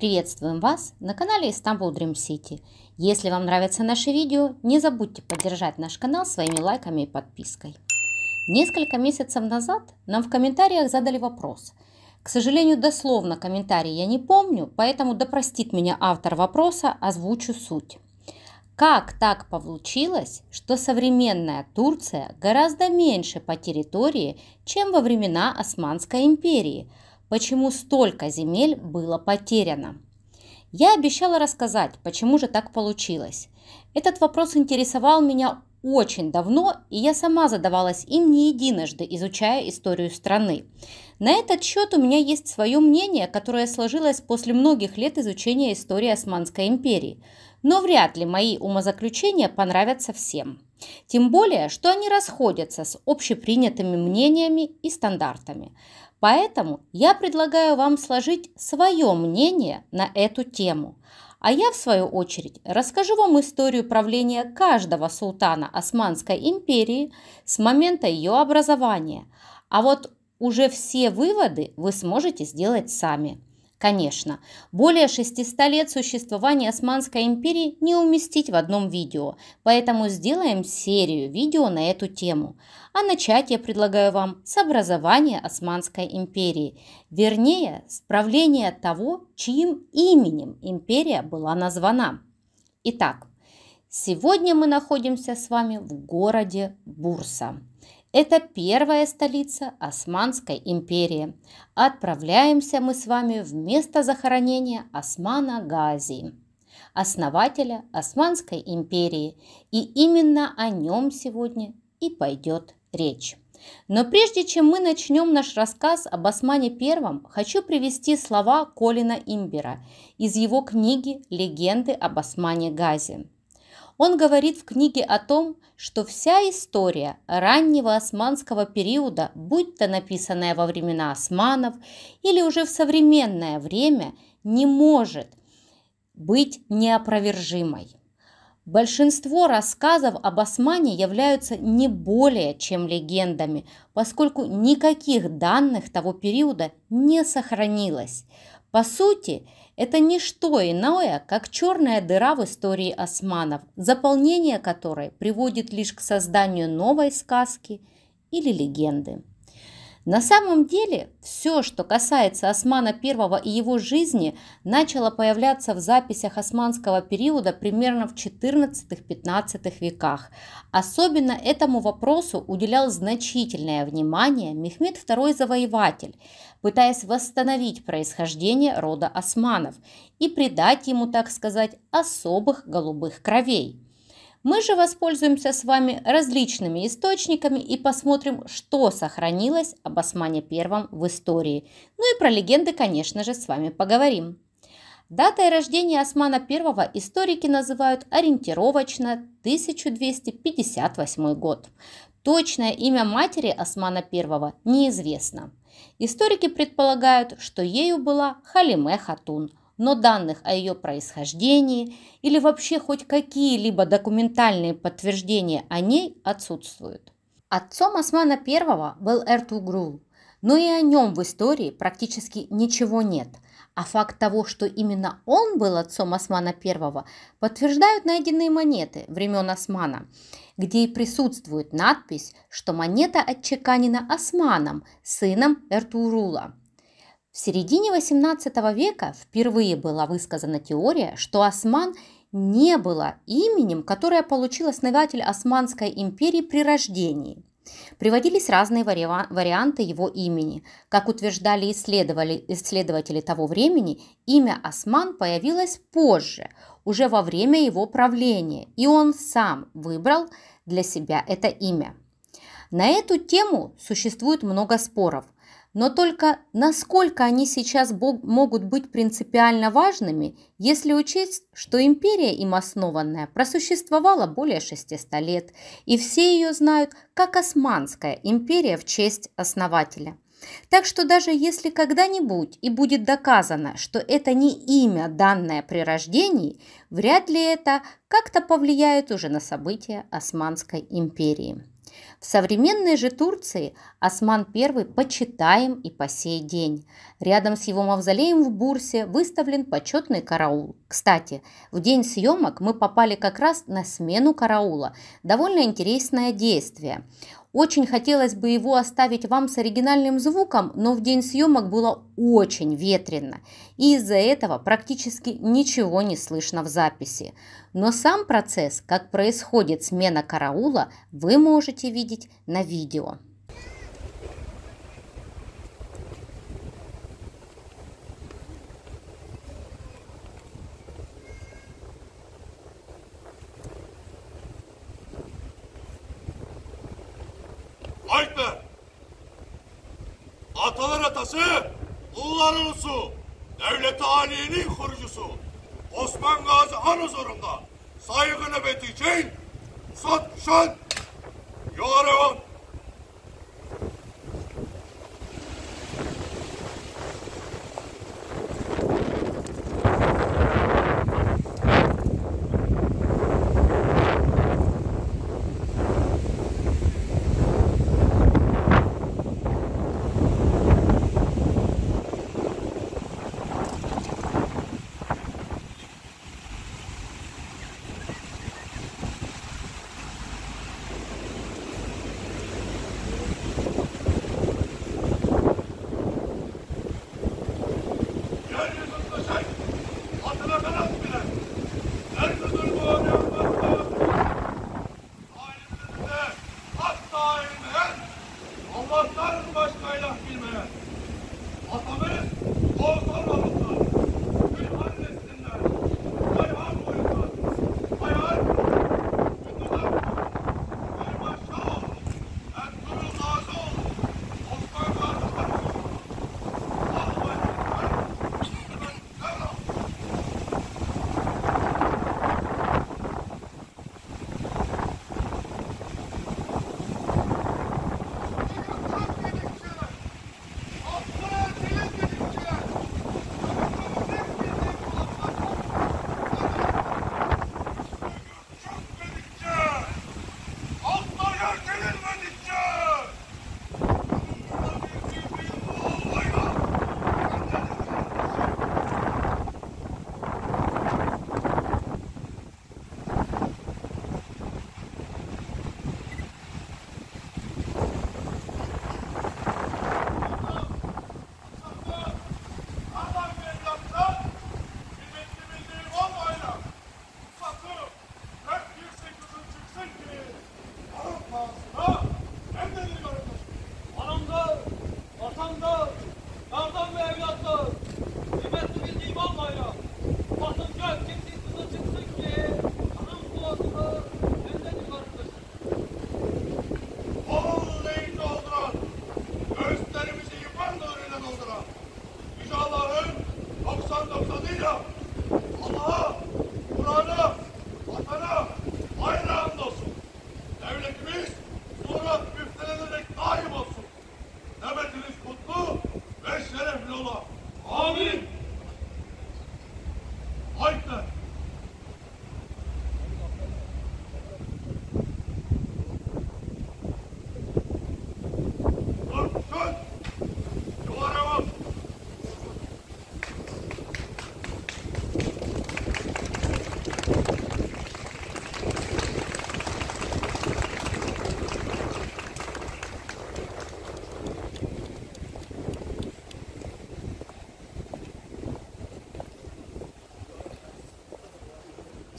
Приветствуем вас на канале Istanbul Dream City. Если вам нравятся наши видео, не забудьте поддержать наш канал своими лайками и подпиской. Несколько месяцев назад нам в комментариях задали вопрос. К сожалению, дословно комментарий я не помню, поэтому да меня автор вопроса, озвучу суть. Как так получилось, что современная Турция гораздо меньше по территории, чем во времена Османской империи – почему столько земель было потеряно. Я обещала рассказать, почему же так получилось. Этот вопрос интересовал меня очень давно, и я сама задавалась им не единожды, изучая историю страны. На этот счет у меня есть свое мнение, которое сложилось после многих лет изучения истории Османской империи. Но вряд ли мои умозаключения понравятся всем. Тем более, что они расходятся с общепринятыми мнениями и стандартами. Поэтому я предлагаю вам сложить свое мнение на эту тему. А я, в свою очередь, расскажу вам историю правления каждого султана Османской империи с момента ее образования. А вот уже все выводы вы сможете сделать сами. Конечно, более 600 лет существования Османской империи не уместить в одном видео, поэтому сделаем серию видео на эту тему. А начать я предлагаю вам с образования Османской империи, вернее, с правления того, чьим именем империя была названа. Итак, сегодня мы находимся с вами в городе Бурса. Это первая столица Османской империи. Отправляемся мы с вами в место захоронения Османа Гази, основателя Османской империи, и именно о нем сегодня и пойдет речь. Но прежде чем мы начнем наш рассказ об Османе Первом, хочу привести слова Колина Имбера из его книги «Легенды об Османе Газе». Он говорит в книге о том, что вся история раннего османского периода, будь то написанная во времена османов или уже в современное время, не может быть неопровержимой. Большинство рассказов об Османе являются не более чем легендами, поскольку никаких данных того периода не сохранилось. По сути, это не что иное, как черная дыра в истории османов, заполнение которой приводит лишь к созданию новой сказки или легенды. На самом деле, все, что касается Османа I и его жизни, начало появляться в записях османского периода примерно в XIV-XV веках. Особенно этому вопросу уделял значительное внимание Мехмед II Завоеватель, пытаясь восстановить происхождение рода османов и придать ему, так сказать, особых голубых кровей – мы же воспользуемся с вами различными источниками и посмотрим, что сохранилось об Османе Первом в истории. Ну и про легенды, конечно же, с вами поговорим. Датой рождения Османа Первого историки называют ориентировочно 1258 год. Точное имя матери Османа Первого неизвестно. Историки предполагают, что ею была Халиме Хатун, но данных о ее происхождении или вообще хоть какие-либо документальные подтверждения о ней отсутствуют. Отцом Османа I был Эртугрул, но и о нем в истории практически ничего нет, а факт того, что именно он был отцом Османа I, подтверждают найденные монеты времен Османа, где и присутствует надпись, что монета отчеканена Османом, сыном Эртурула – в середине XVIII века впервые была высказана теория, что осман не было именем, которое получил основатель Османской империи при рождении. Приводились разные варианты его имени. Как утверждали исследователи того времени, имя Осман появилось позже, уже во время его правления, и он сам выбрал для себя это имя. На эту тему существует много споров – но только насколько они сейчас могут быть принципиально важными, если учесть, что империя им основанная просуществовала более 600 лет, и все ее знают как Османская империя в честь основателя. Так что даже если когда-нибудь и будет доказано, что это не имя, данное при рождении, вряд ли это как-то повлияет уже на события Османской империи. В современной же Турции Осман I почитаем и по сей день. Рядом с его мавзолеем в Бурсе выставлен почетный караул. Кстати, в день съемок мы попали как раз на смену караула. Довольно интересное действие. Очень хотелось бы его оставить вам с оригинальным звуком, но в день съемок было очень ветрено, и из-за этого практически ничего не слышно в записи. Но сам процесс, как происходит смена караула, вы можете видеть на видео. atalar atası, ullar ulusu, devlet-i aliyenin kurucusu, Osman Gazi Han huzurunda saygı nöbeti için Sat Şan Yoğarevan var başka ilah bilmeyen? Atamız, Oğuz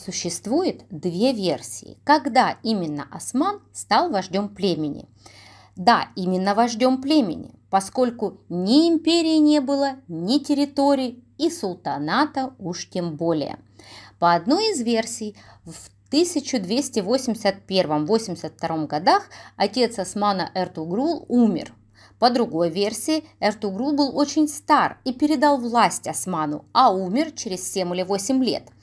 Существует две версии, когда именно Осман стал вождем племени. Да, именно вождем племени, поскольку ни империи не было, ни территории и султаната уж тем более. По одной из версий, в 1281-82 годах отец Османа Эртугрул умер. По другой версии, Эртугрул был очень стар и передал власть Осману, а умер через 7 или 8 лет –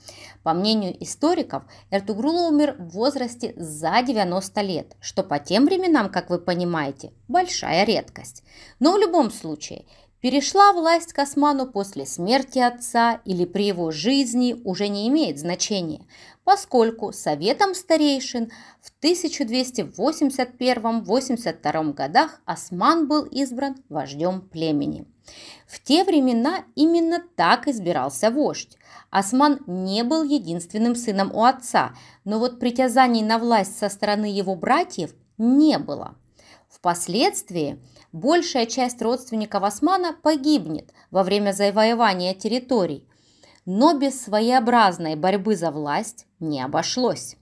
по мнению историков, Эртугрул умер в возрасте за 90 лет, что по тем временам, как вы понимаете, большая редкость. Но в любом случае, перешла власть к Осману после смерти отца или при его жизни уже не имеет значения, поскольку Советом старейшин в 1281-82 годах Осман был избран вождем племени. В те времена именно так избирался вождь. Осман не был единственным сыном у отца, но вот притязаний на власть со стороны его братьев не было. Впоследствии большая часть родственников Османа погибнет во время завоевания территорий, но без своеобразной борьбы за власть не обошлось.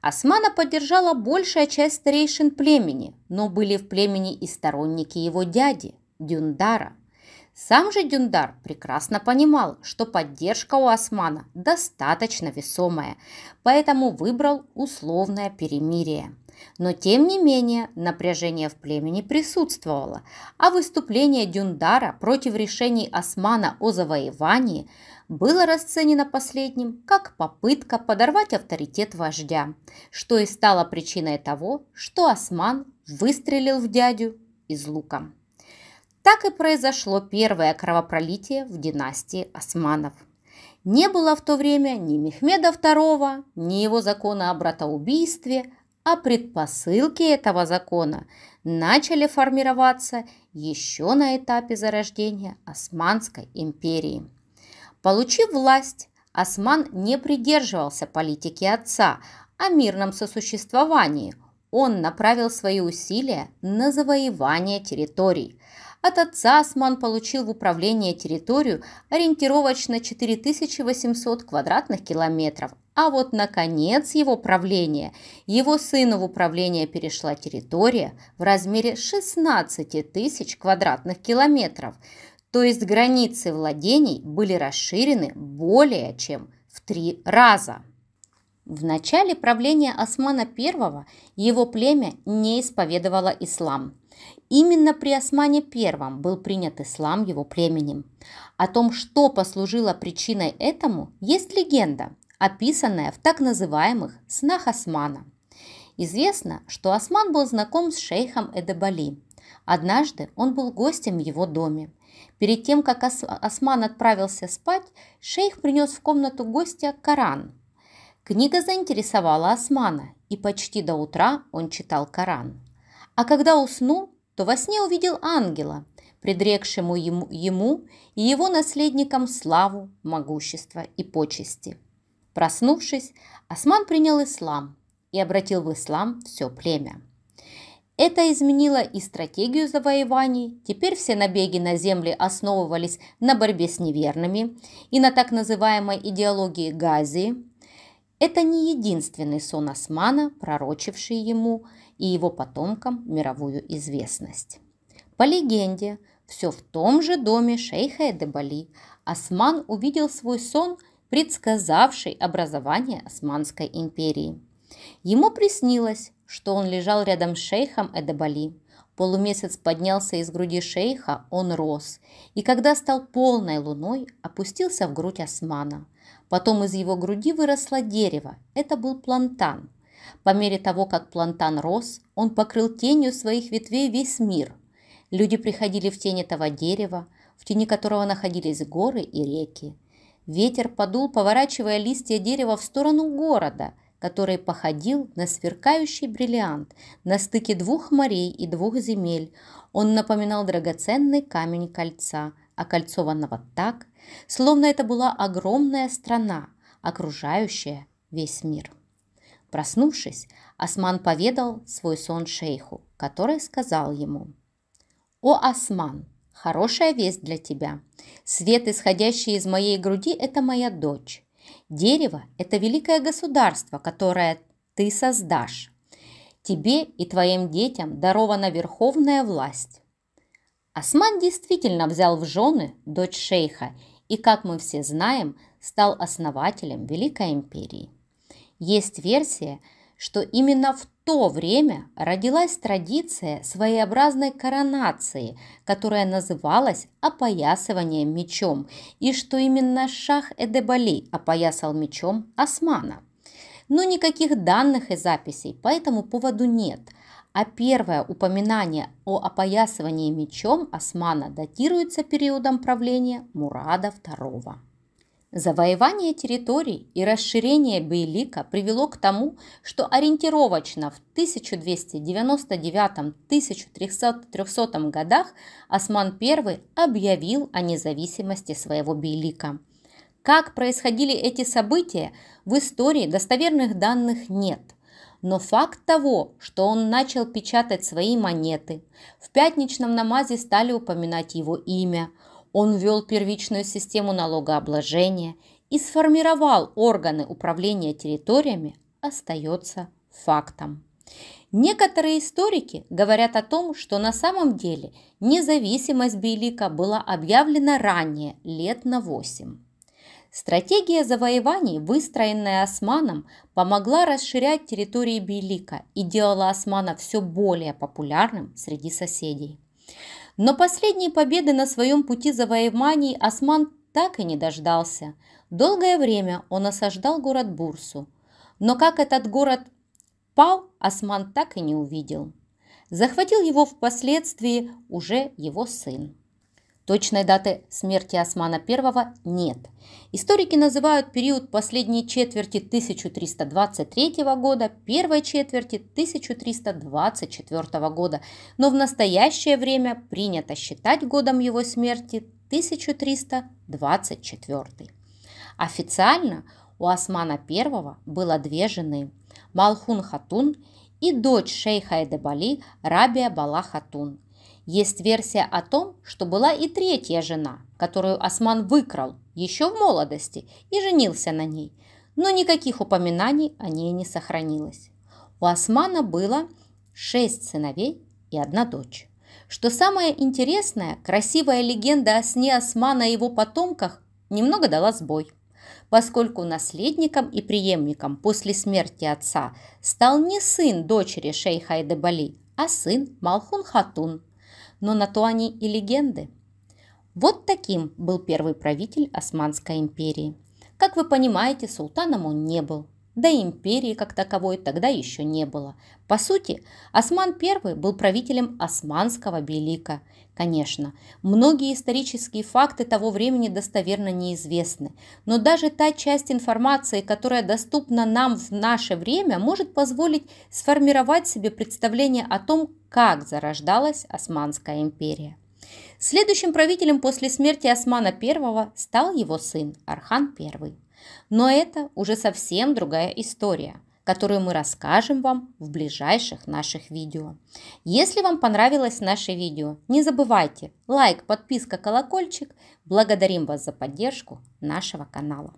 Османа поддержала большая часть старейшин племени, но были в племени и сторонники его дяди, Дюндара – сам же Дюндар прекрасно понимал, что поддержка у османа достаточно весомая, поэтому выбрал условное перемирие. Но тем не менее напряжение в племени присутствовало, а выступление Дюндара против решений османа о завоевании было расценено последним как попытка подорвать авторитет вождя, что и стало причиной того, что осман выстрелил в дядю из лука. Так и произошло первое кровопролитие в династии османов. Не было в то время ни Мехмеда II, ни его закона о братоубийстве, а предпосылки этого закона начали формироваться еще на этапе зарождения Османской империи. Получив власть, Осман не придерживался политики отца о мирном сосуществовании. Он направил свои усилия на завоевание территорий – от отца Осман получил в управление территорию ориентировочно 4800 квадратных километров. А вот наконец его правление, его сыну в управление перешла территория в размере 16 тысяч квадратных километров. То есть границы владений были расширены более чем в три раза. В начале правления Османа I его племя не исповедовало ислам. Именно при Османе I был принят ислам его племенем. О том, что послужило причиной этому, есть легенда, описанная в так называемых «снах Османа». Известно, что Осман был знаком с шейхом Эдебали. Однажды он был гостем в его доме. Перед тем, как Осман отправился спать, шейх принес в комнату гостя Коран. Книга заинтересовала Османа, и почти до утра он читал Коран. А когда уснул, то во сне увидел ангела, предрекшему ему, ему и его наследникам славу, могущество и почести. Проснувшись, Осман принял ислам и обратил в ислам все племя. Это изменило и стратегию завоеваний. Теперь все набеги на земли основывались на борьбе с неверными и на так называемой идеологии Газии. Это не единственный сон Османа, пророчивший ему – и его потомкам мировую известность. По легенде, все в том же доме шейха Эдебали Осман увидел свой сон, предсказавший образование Османской империи. Ему приснилось, что он лежал рядом с шейхом Эдебали. Полумесяц поднялся из груди шейха, он рос, и когда стал полной луной, опустился в грудь Османа. Потом из его груди выросло дерево, это был плантан, по мере того, как плантан рос, он покрыл тенью своих ветвей весь мир. Люди приходили в тень этого дерева, в тени которого находились горы и реки. Ветер подул, поворачивая листья дерева в сторону города, который походил на сверкающий бриллиант на стыке двух морей и двух земель. Он напоминал драгоценный камень кольца, окольцованного так, словно это была огромная страна, окружающая весь мир. Проснувшись, Осман поведал свой сон шейху, который сказал ему «О, Осман, хорошая весть для тебя. Свет, исходящий из моей груди, это моя дочь. Дерево – это великое государство, которое ты создашь. Тебе и твоим детям дарована верховная власть». Осман действительно взял в жены дочь шейха и, как мы все знаем, стал основателем Великой империи. Есть версия, что именно в то время родилась традиция своеобразной коронации, которая называлась опоясыванием мечом, и что именно шах Эдебали опоясал мечом османа. Но никаких данных и записей по этому поводу нет, а первое упоминание о опоясывании мечом османа датируется периодом правления Мурада II. Завоевание территорий и расширение Бейлика привело к тому, что ориентировочно в 1299-1300 годах Осман I объявил о независимости своего Бейлика. Как происходили эти события, в истории достоверных данных нет. Но факт того, что он начал печатать свои монеты, в пятничном намазе стали упоминать его имя – он ввел первичную систему налогообложения и сформировал органы управления территориями, остается фактом. Некоторые историки говорят о том, что на самом деле независимость Бейлика была объявлена ранее, лет на 8. Стратегия завоеваний, выстроенная Османом, помогла расширять территории Бейлика и делала Османа все более популярным среди соседей. Но последние победы на своем пути завоеваний осман так и не дождался. Долгое время он осаждал город Бурсу. Но как этот город пал, осман так и не увидел. Захватил его впоследствии уже его сын. Точной даты смерти Османа I нет. Историки называют период последней четверти 1323 года, первой четверти 1324 года, но в настоящее время принято считать годом его смерти 1324. Официально у Османа I было две жены – Малхун Хатун и дочь шейха Эдебали Рабия Бала Хатун, есть версия о том, что была и третья жена, которую Осман выкрал еще в молодости и женился на ней, но никаких упоминаний о ней не сохранилось. У Османа было шесть сыновей и одна дочь. Что самое интересное, красивая легенда о сне Османа и его потомках немного дала сбой поскольку наследником и преемником после смерти отца стал не сын дочери шейха Эдебали, а сын Малхун Хатун, но на то они и легенды. Вот таким был первый правитель Османской империи. Как вы понимаете, султаном он не был, да и империи как таковой тогда еще не было. По сути, Осман I был правителем Османского Белика – Конечно, многие исторические факты того времени достоверно неизвестны, но даже та часть информации, которая доступна нам в наше время, может позволить сформировать себе представление о том, как зарождалась Османская империя. Следующим правителем после смерти Османа I стал его сын Архан I. Но это уже совсем другая история которую мы расскажем вам в ближайших наших видео. Если вам понравилось наше видео, не забывайте лайк, подписка, колокольчик. Благодарим вас за поддержку нашего канала.